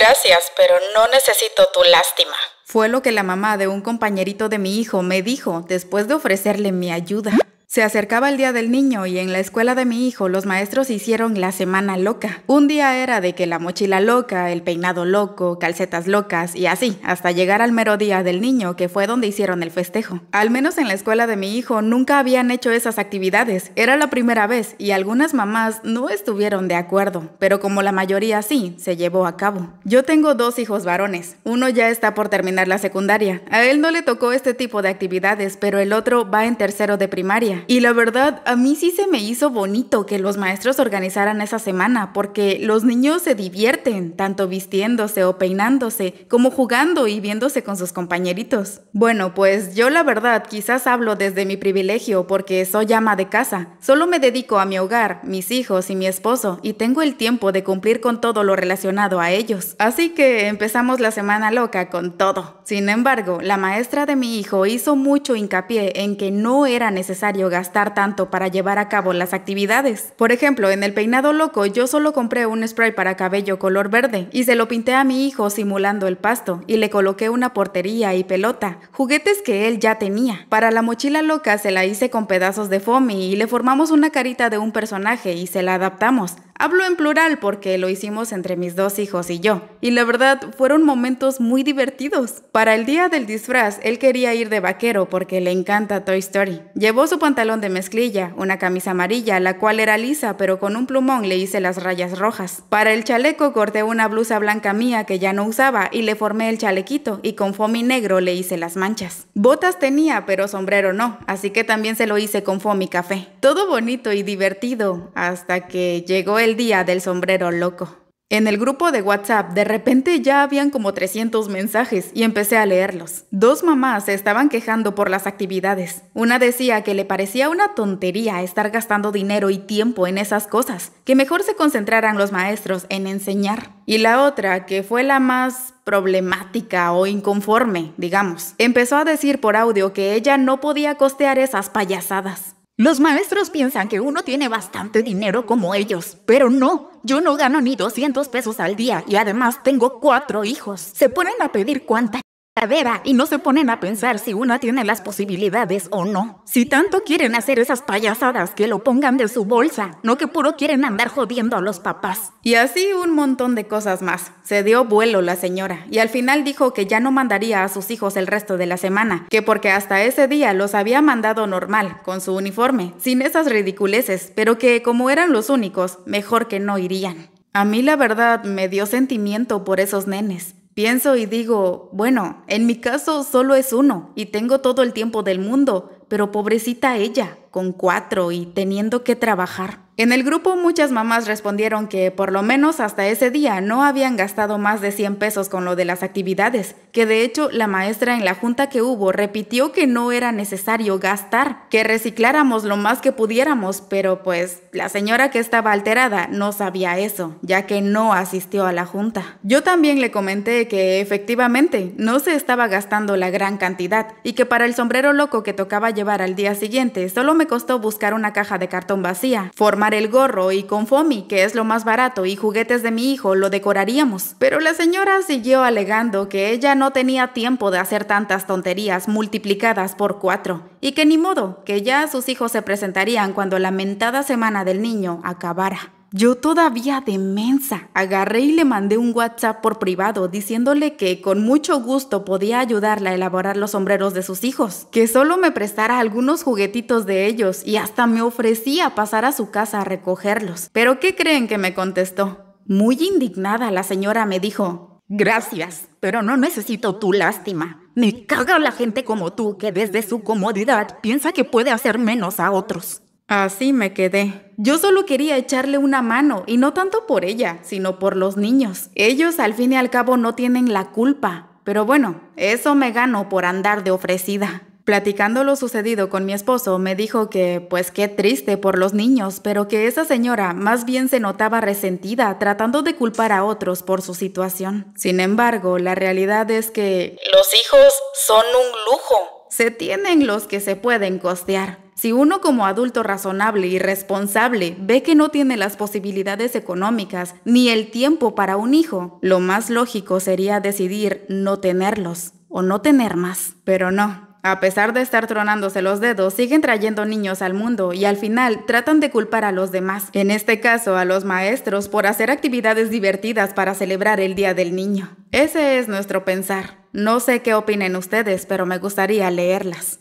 Gracias, pero no necesito tu lástima. Fue lo que la mamá de un compañerito de mi hijo me dijo después de ofrecerle mi ayuda. Se acercaba el día del niño y en la escuela de mi hijo los maestros hicieron la semana loca. Un día era de que la mochila loca, el peinado loco, calcetas locas y así, hasta llegar al mero día del niño que fue donde hicieron el festejo. Al menos en la escuela de mi hijo nunca habían hecho esas actividades, era la primera vez y algunas mamás no estuvieron de acuerdo, pero como la mayoría sí, se llevó a cabo. Yo tengo dos hijos varones, uno ya está por terminar la secundaria, a él no le tocó este tipo de actividades, pero el otro va en tercero de primaria. Y la verdad, a mí sí se me hizo bonito que los maestros organizaran esa semana, porque los niños se divierten, tanto vistiéndose o peinándose, como jugando y viéndose con sus compañeritos. Bueno, pues yo la verdad quizás hablo desde mi privilegio, porque soy ama de casa. Solo me dedico a mi hogar, mis hijos y mi esposo, y tengo el tiempo de cumplir con todo lo relacionado a ellos. Así que empezamos la semana loca con todo. Sin embargo, la maestra de mi hijo hizo mucho hincapié en que no era necesario gastar tanto para llevar a cabo las actividades. Por ejemplo, en el peinado loco yo solo compré un spray para cabello color verde y se lo pinté a mi hijo simulando el pasto y le coloqué una portería y pelota, juguetes que él ya tenía. Para la mochila loca se la hice con pedazos de foamy y le formamos una carita de un personaje y se la adaptamos. Hablo en plural porque lo hicimos entre mis dos hijos y yo. Y la verdad, fueron momentos muy divertidos. Para el día del disfraz, él quería ir de vaquero porque le encanta Toy Story. Llevó su pantalón de mezclilla, una camisa amarilla, la cual era lisa, pero con un plumón le hice las rayas rojas. Para el chaleco corté una blusa blanca mía que ya no usaba y le formé el chalequito y con foamy negro le hice las manchas. Botas tenía, pero sombrero no, así que también se lo hice con foamy café. Todo bonito y divertido, hasta que llegó el día del sombrero loco. En el grupo de WhatsApp de repente ya habían como 300 mensajes y empecé a leerlos. Dos mamás se estaban quejando por las actividades. Una decía que le parecía una tontería estar gastando dinero y tiempo en esas cosas, que mejor se concentraran los maestros en enseñar. Y la otra, que fue la más problemática o inconforme, digamos, empezó a decir por audio que ella no podía costear esas payasadas. Los maestros piensan que uno tiene bastante dinero como ellos, pero no, yo no gano ni 200 pesos al día y además tengo cuatro hijos. Se ponen a pedir cuánta cadera y no se ponen a pensar si una tiene las posibilidades o no. Si tanto quieren hacer esas payasadas que lo pongan de su bolsa, no que puro quieren andar jodiendo a los papás. Y así un montón de cosas más. Se dio vuelo la señora y al final dijo que ya no mandaría a sus hijos el resto de la semana, que porque hasta ese día los había mandado normal, con su uniforme, sin esas ridiculeces, pero que como eran los únicos, mejor que no irían. A mí la verdad me dio sentimiento por esos nenes. Pienso y digo, bueno, en mi caso solo es uno y tengo todo el tiempo del mundo, pero pobrecita ella, con cuatro y teniendo que trabajar. En el grupo muchas mamás respondieron que por lo menos hasta ese día no habían gastado más de 100 pesos con lo de las actividades, que de hecho la maestra en la junta que hubo repitió que no era necesario gastar, que recicláramos lo más que pudiéramos, pero pues la señora que estaba alterada no sabía eso, ya que no asistió a la junta. Yo también le comenté que efectivamente no se estaba gastando la gran cantidad y que para el sombrero loco que tocaba llevar al día siguiente solo me costó buscar una caja de cartón vacía, formar el gorro y con Fomi, que es lo más barato, y juguetes de mi hijo, lo decoraríamos. Pero la señora siguió alegando que ella no tenía tiempo de hacer tantas tonterías multiplicadas por cuatro, y que ni modo, que ya sus hijos se presentarían cuando la mentada semana del niño acabara. Yo todavía de mensa agarré y le mandé un WhatsApp por privado diciéndole que con mucho gusto podía ayudarla a elaborar los sombreros de sus hijos, que solo me prestara algunos juguetitos de ellos y hasta me ofrecía pasar a su casa a recogerlos. Pero ¿qué creen que me contestó? Muy indignada la señora me dijo, Gracias, pero no necesito tu lástima. Me caga la gente como tú que desde su comodidad piensa que puede hacer menos a otros. Así me quedé. Yo solo quería echarle una mano, y no tanto por ella, sino por los niños. Ellos al fin y al cabo no tienen la culpa. Pero bueno, eso me gano por andar de ofrecida. Platicando lo sucedido con mi esposo, me dijo que, pues qué triste por los niños, pero que esa señora más bien se notaba resentida tratando de culpar a otros por su situación. Sin embargo, la realidad es que... Los hijos son un lujo. Se tienen los que se pueden costear. Si uno como adulto razonable y responsable ve que no tiene las posibilidades económicas ni el tiempo para un hijo, lo más lógico sería decidir no tenerlos o no tener más. Pero no, a pesar de estar tronándose los dedos, siguen trayendo niños al mundo y al final tratan de culpar a los demás, en este caso a los maestros, por hacer actividades divertidas para celebrar el Día del Niño. Ese es nuestro pensar. No sé qué opinen ustedes, pero me gustaría leerlas.